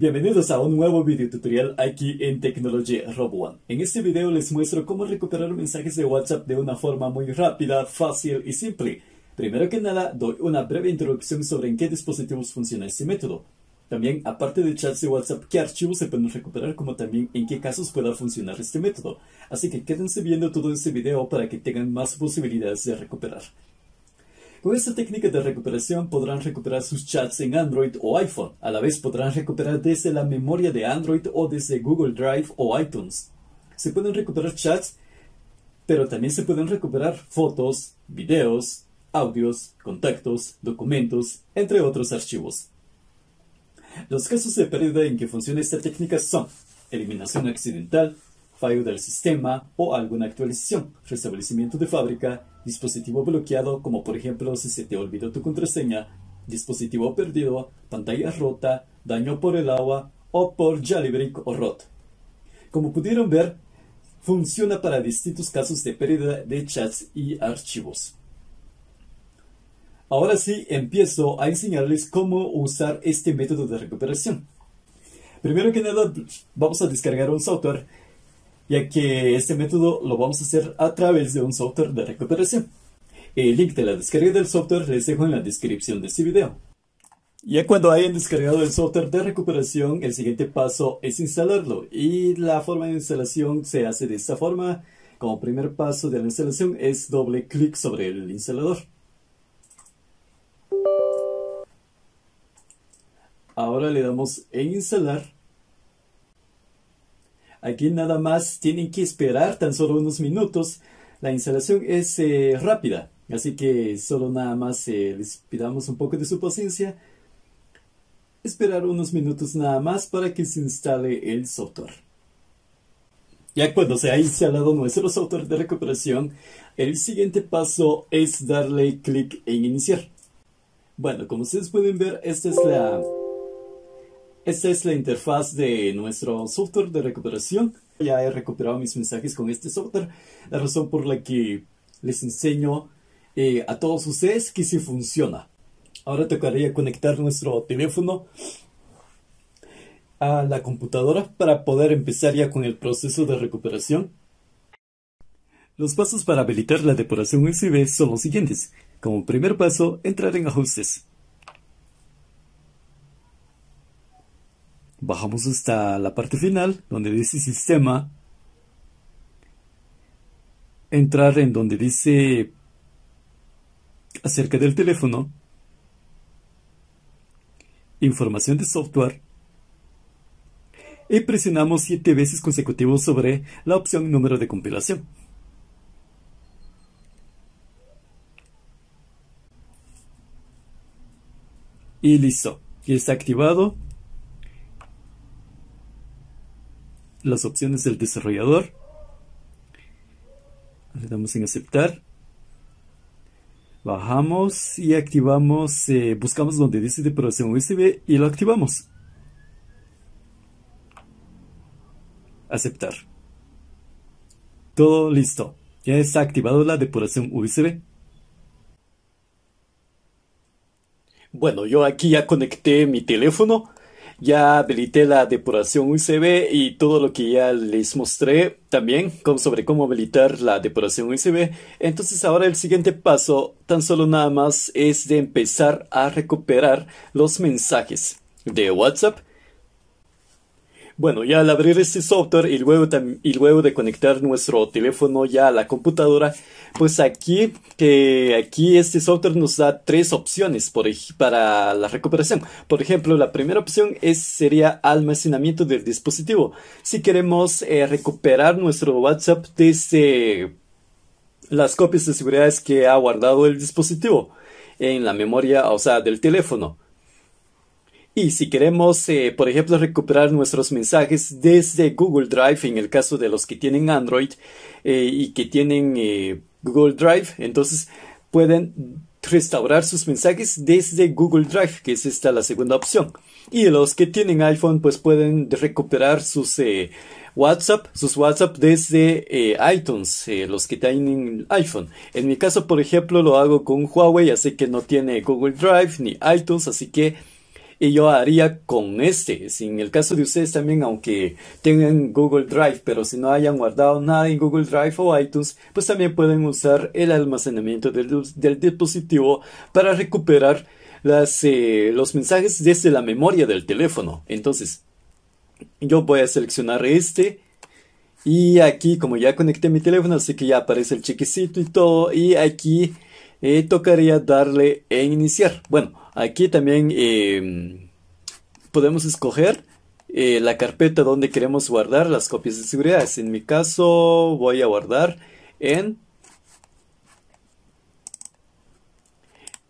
Bienvenidos a un nuevo video tutorial aquí en Technology RoboOne. En este video les muestro cómo recuperar mensajes de WhatsApp de una forma muy rápida, fácil y simple. Primero que nada, doy una breve introducción sobre en qué dispositivos funciona este método. También, aparte de chats de WhatsApp, qué archivos se pueden recuperar, como también en qué casos pueda funcionar este método. Así que quédense viendo todo este video para que tengan más posibilidades de recuperar. Con esta técnica de recuperación podrán recuperar sus chats en Android o iPhone. A la vez podrán recuperar desde la memoria de Android o desde Google Drive o iTunes. Se pueden recuperar chats, pero también se pueden recuperar fotos, videos, audios, contactos, documentos, entre otros archivos. Los casos de pérdida en que funciona esta técnica son eliminación accidental, fallo del sistema o alguna actualización, restablecimiento de fábrica, dispositivo bloqueado como por ejemplo si se te olvidó tu contraseña, dispositivo perdido, pantalla rota, daño por el agua o por jailbreak o rot. Como pudieron ver, funciona para distintos casos de pérdida de chats y archivos. Ahora sí, empiezo a enseñarles cómo usar este método de recuperación. Primero que nada, vamos a descargar un software ya que este método lo vamos a hacer a través de un software de recuperación. El link de la descarga del software les dejo en la descripción de este video. Ya cuando hayan descargado el software de recuperación, el siguiente paso es instalarlo y la forma de instalación se hace de esta forma. Como primer paso de la instalación es doble clic sobre el instalador. Ahora le damos en instalar Aquí nada más tienen que esperar tan solo unos minutos. La instalación es eh, rápida, así que solo nada más eh, les pidamos un poco de su paciencia. Esperar unos minutos nada más para que se instale el software. Ya cuando se ha instalado nuestro software de recuperación, el siguiente paso es darle clic en iniciar. Bueno, como ustedes pueden ver, esta es la esta es la interfaz de nuestro software de recuperación. Ya he recuperado mis mensajes con este software. La razón por la que les enseño eh, a todos ustedes que si funciona. Ahora tocaría conectar nuestro teléfono a la computadora para poder empezar ya con el proceso de recuperación. Los pasos para habilitar la depuración USB son los siguientes. Como primer paso, entrar en ajustes. Bajamos hasta la parte final, donde dice sistema. Entrar en donde dice acerca del teléfono. Información de software. Y presionamos siete veces consecutivos sobre la opción número de compilación. Y listo. Y está activado las opciones del desarrollador. Le damos en aceptar. Bajamos y activamos, eh, buscamos donde dice depuración USB y lo activamos. Aceptar. Todo listo. Ya está activado la depuración USB. Bueno, yo aquí ya conecté mi teléfono ya habilité la depuración USB y todo lo que ya les mostré también sobre cómo habilitar la depuración USB. Entonces ahora el siguiente paso tan solo nada más es de empezar a recuperar los mensajes de WhatsApp bueno, ya al abrir este software y luego, y luego de conectar nuestro teléfono ya a la computadora, pues aquí, que eh, aquí este software nos da tres opciones para la recuperación. Por ejemplo, la primera opción es, sería almacenamiento del dispositivo. Si queremos eh, recuperar nuestro WhatsApp desde las copias de seguridad que ha guardado el dispositivo en la memoria, o sea, del teléfono. Y si queremos, eh, por ejemplo, recuperar nuestros mensajes desde Google Drive, en el caso de los que tienen Android eh, y que tienen eh, Google Drive, entonces pueden restaurar sus mensajes desde Google Drive, que es esta la segunda opción. Y los que tienen iPhone, pues pueden recuperar sus WhatsApp, sus WhatsApp desde iTunes, los que tienen iPhone. En mi caso, por ejemplo, lo hago con Huawei, así que no tiene Google Drive ni iTunes, así que y yo haría con este. Si en el caso de ustedes también, aunque tengan Google Drive, pero si no hayan guardado nada en Google Drive o iTunes, pues también pueden usar el almacenamiento del, del dispositivo para recuperar las, eh, los mensajes desde la memoria del teléfono. Entonces, yo voy a seleccionar este. Y aquí, como ya conecté mi teléfono, así que ya aparece el chequecito y todo. Y aquí eh, tocaría darle en iniciar. Bueno, Aquí también em, podemos escoger eh, la carpeta donde queremos guardar las copias de seguridad. En mi caso voy a guardar en,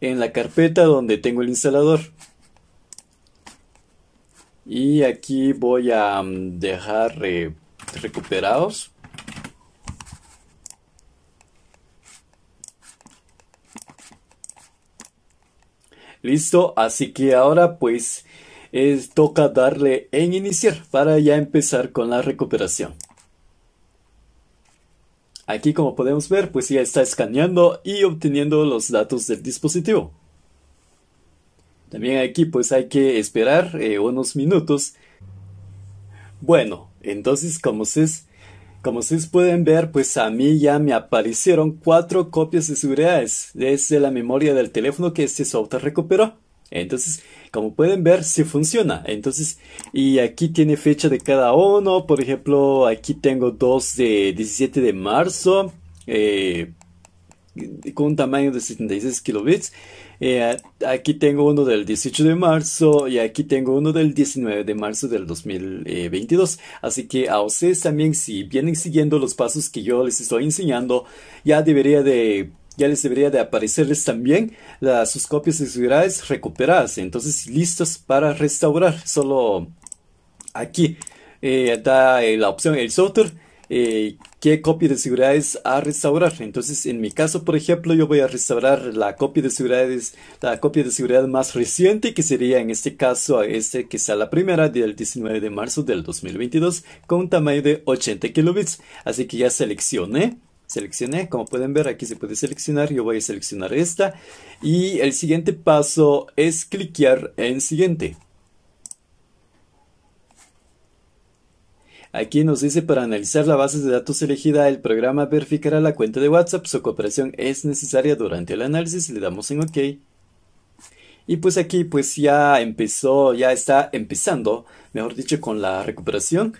en la carpeta donde tengo el instalador. Y aquí voy a mm, dejar eh, recuperados. Listo, así que ahora pues es, toca darle en iniciar para ya empezar con la recuperación. Aquí como podemos ver pues ya está escaneando y obteniendo los datos del dispositivo. También aquí pues hay que esperar eh, unos minutos. Bueno, entonces como se es como ustedes pueden ver, pues a mí ya me aparecieron cuatro copias de seguridades desde la memoria del teléfono que este software recuperó. Entonces, como pueden ver, sí funciona. Entonces, y aquí tiene fecha de cada uno. Por ejemplo, aquí tengo dos de 17 de marzo. Eh, con un tamaño de 76 kilobits. Eh, aquí tengo uno del 18 de marzo y aquí tengo uno del 19 de marzo del 2022. Eh, Así que a ustedes también, si vienen siguiendo los pasos que yo les estoy enseñando, ya debería de ya les debería de aparecerles también las, sus copias de seguridades recuperadas, entonces listos para restaurar. Solo aquí eh, da la opción el software qué copia de seguridad es a restaurar. Entonces, en mi caso, por ejemplo, yo voy a restaurar la copia de seguridades, la copia de seguridad más reciente, que sería en este caso, este que sea la primera del 19 de marzo del 2022, con un tamaño de 80 kilobits. Así que ya seleccioné seleccioné. Como pueden ver, aquí se puede seleccionar. Yo voy a seleccionar esta. Y el siguiente paso es cliquear en siguiente. Aquí nos dice, para analizar la base de datos elegida, el programa verificará la cuenta de WhatsApp. Su cooperación es necesaria durante el análisis. Le damos en OK. Y pues aquí pues ya empezó, ya está empezando, mejor dicho, con la recuperación.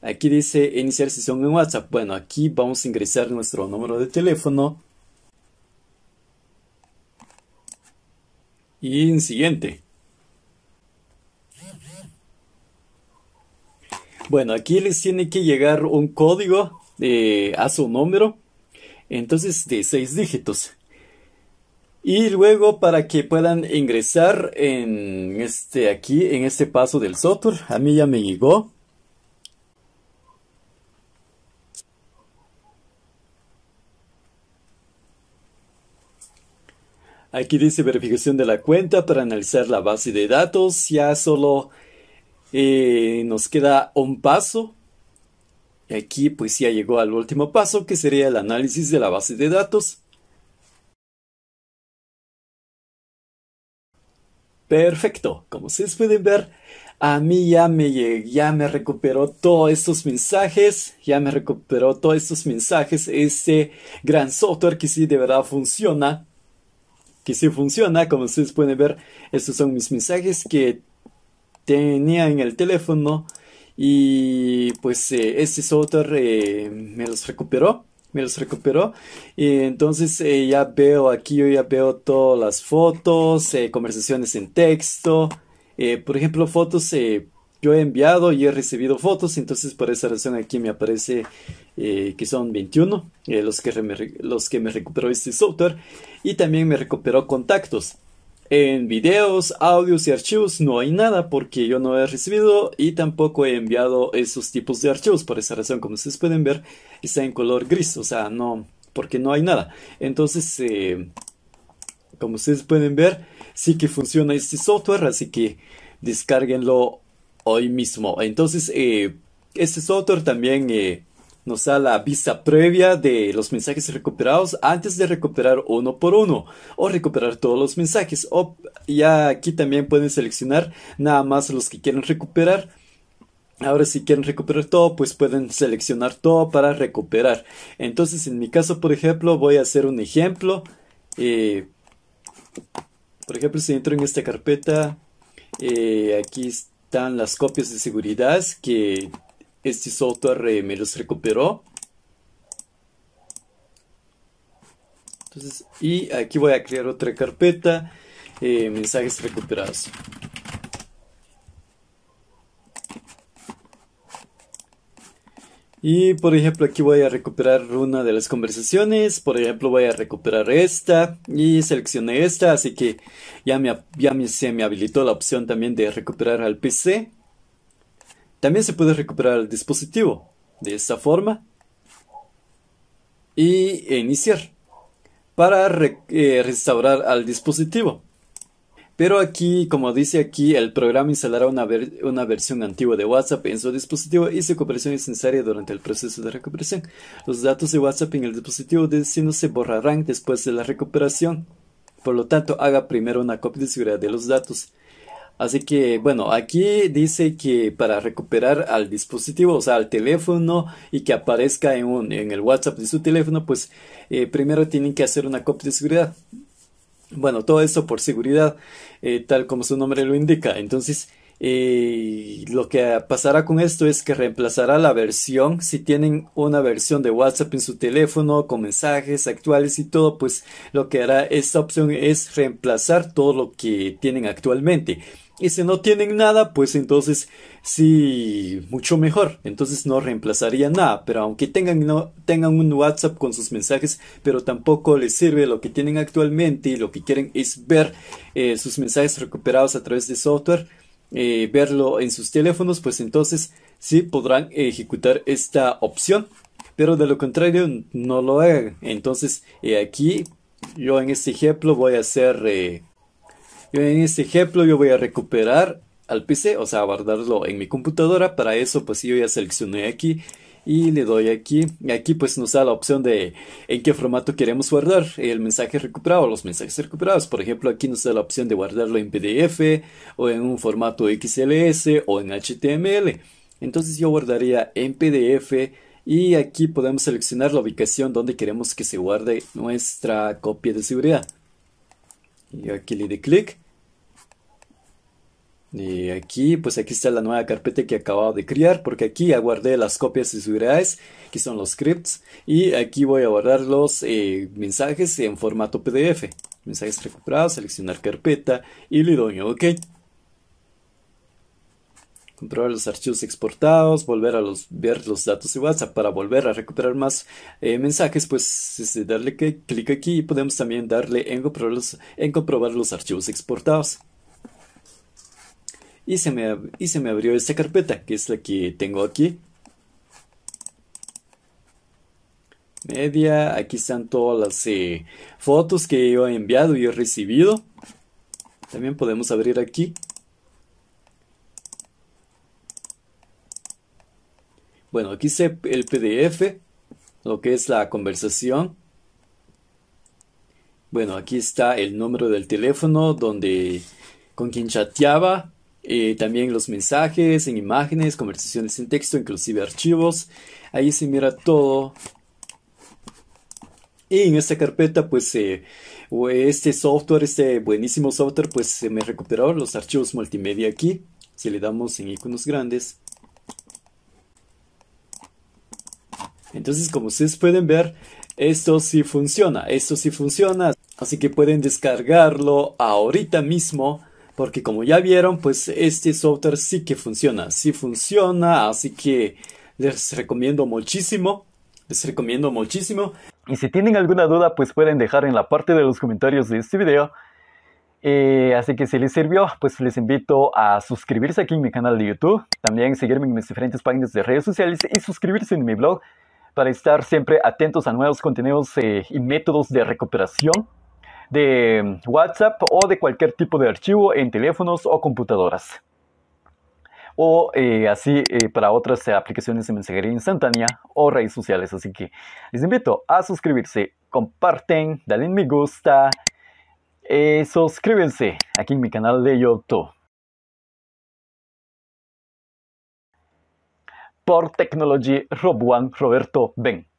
Aquí dice iniciar sesión en WhatsApp. Bueno, aquí vamos a ingresar nuestro número de teléfono. Y en siguiente. Bueno, aquí les tiene que llegar un código eh, a su número, entonces de seis dígitos. Y luego para que puedan ingresar en este aquí, en este paso del software, a mí ya me llegó. Aquí dice verificación de la cuenta para analizar la base de datos. Ya solo eh, nos queda un paso. Y aquí pues ya llegó al último paso que sería el análisis de la base de datos. Perfecto, como ustedes pueden ver, a mí ya me, ya me recuperó todos estos mensajes, ya me recuperó todos estos mensajes, este gran software que sí de verdad funciona, que sí funciona, como ustedes pueden ver, estos son mis mensajes que tenía en el teléfono y pues este software eh, me los recuperó me los recuperó y entonces eh, ya veo aquí yo ya veo todas las fotos conversaciones en texto por ejemplo fotos yo he enviado y he recibido fotos entonces por esa razón aquí me aparece que son 21 los que los que me recuperó este software y también me recuperó contactos en videos, audios y archivos no hay nada porque yo no he recibido y tampoco he enviado esos tipos de archivos. Por esa razón, como ustedes pueden ver, está en color gris, o sea, no, porque no hay nada. Entonces, eh, como ustedes pueden ver, sí que funciona este software, así que descárguenlo hoy mismo. Entonces, eh, este software también... Eh, nos da la vista previa de los mensajes recuperados antes de recuperar uno por uno o recuperar todos los mensajes. O ya aquí también pueden seleccionar nada más los que quieren recuperar. Ahora si quieren recuperar todo, pues pueden seleccionar todo para recuperar. Entonces en mi caso, por ejemplo, voy a hacer un ejemplo. Eh, por ejemplo, si entro en esta carpeta, eh, aquí están las copias de seguridad que este software me los recuperó. y aquí voy a crear otra carpeta, eh, mensajes recuperados. Y por ejemplo aquí voy a recuperar una de las conversaciones, por ejemplo voy a recuperar esta y seleccioné esta, así que ya, me, se me habilitó la opción también de recuperar al PC. También se puede recuperar el dispositivo de esta forma y e iniciar para eh, restaurar al dispositivo. Pero aquí, como dice aquí, el programa instalará una, versión antigua de WhatsApp en su dispositivo y su cooperación es necesaria durante el proceso de recuperación. Los datos de WhatsApp en el dispositivo de destino se borrarán después de la recuperación. Por lo tanto, haga primero una copia de seguridad de los datos. Así que bueno, aquí dice que para recuperar al dispositivo, o sea, al teléfono y que aparezca en, el WhatsApp de su teléfono, pues eh, primero tienen que hacer una copia de seguridad. Bueno, todo esto por seguridad, eh, tal como su nombre lo indica. Entonces, eh, lo que pasará con esto es que reemplazará la versión. Si tienen una versión de WhatsApp en su teléfono con mensajes actuales y todo, pues lo que hará esta opción es reemplazar todo lo que tienen actualmente. Y si no tienen nada, pues entonces sí, mucho mejor. Entonces no reemplazaría nada. Pero aunque tengan, no, tengan un WhatsApp con sus mensajes, pero tampoco les sirve lo que tienen actualmente y lo que quieren es ver eh, sus mensajes recuperados a través de software, eh, verlo en sus teléfonos, pues entonces sí podrán ejecutar esta opción. Pero de lo contrario, no lo hagan. Entonces eh, aquí yo en este ejemplo voy a hacer en este ejemplo yo voy a recuperar al PC, o sea, guardarlo en mi computadora. Para eso, pues yo ya seleccioné aquí y le doy aquí. Y aquí pues nos da la opción de en qué formato queremos guardar el mensaje recuperado, los mensajes recuperados. Por ejemplo, aquí nos da la opción de guardarlo en PDF o en un formato XLS o en HTML. Entonces yo guardaría en PDF y aquí podemos seleccionar la ubicación donde queremos que se guarde nuestra copia de seguridad. Y aquí le doy clic y aquí, pues aquí está la nueva carpeta que acabo de crear, porque aquí aguardé las copias y seguridades, que son los scripts, y aquí voy a guardar los eh, mensajes en formato PDF. Mensajes recuperados, seleccionar carpeta y le doy OK. comprobar los archivos exportados, volver a los, ver los datos de WhatsApp para volver a recuperar más eh, mensajes, pues darle clic aquí y podemos también darle en comprobar los, en comprobar los archivos exportados y se me, y se me abrió esta carpeta, que es la que tengo aquí. Media, aquí están todas las eh, fotos que yo he enviado y he recibido. También podemos abrir aquí. Bueno, aquí está el PDF, lo que es la conversación. Bueno, aquí está el número del teléfono donde con quien chateaba, eh, también los mensajes en imágenes, conversaciones en texto, inclusive archivos. Ahí se mira todo. Y en esta carpeta, pues eh, este software, este buenísimo software, pues se me recuperó los archivos multimedia aquí. Si le damos en iconos grandes. Entonces, como ustedes pueden ver, esto sí funciona, esto sí funciona. Así que pueden descargarlo ahorita mismo porque como ya vieron, pues este software sí que funciona, sí funciona, así que les recomiendo muchísimo, les recomiendo muchísimo. Y si tienen alguna duda, pues pueden dejar en la parte de los comentarios de este video. Eh, así que si les sirvió, pues les invito a suscribirse aquí en mi canal de YouTube, también seguirme en mis diferentes páginas de redes sociales y suscribirse en mi blog para estar siempre atentos a nuevos contenidos eh, y métodos de recuperación de mm, WhatsApp o de cualquier tipo de archivo en teléfonos o computadoras. O eh, así eh, para otras eh, aplicaciones de mensajería instantánea o redes sociales. Así que les invito a suscribirse, comparten, denle me gusta, eh, suscríbanse aquí en mi canal de YouTube. Por Technology Rob One Roberto Ben.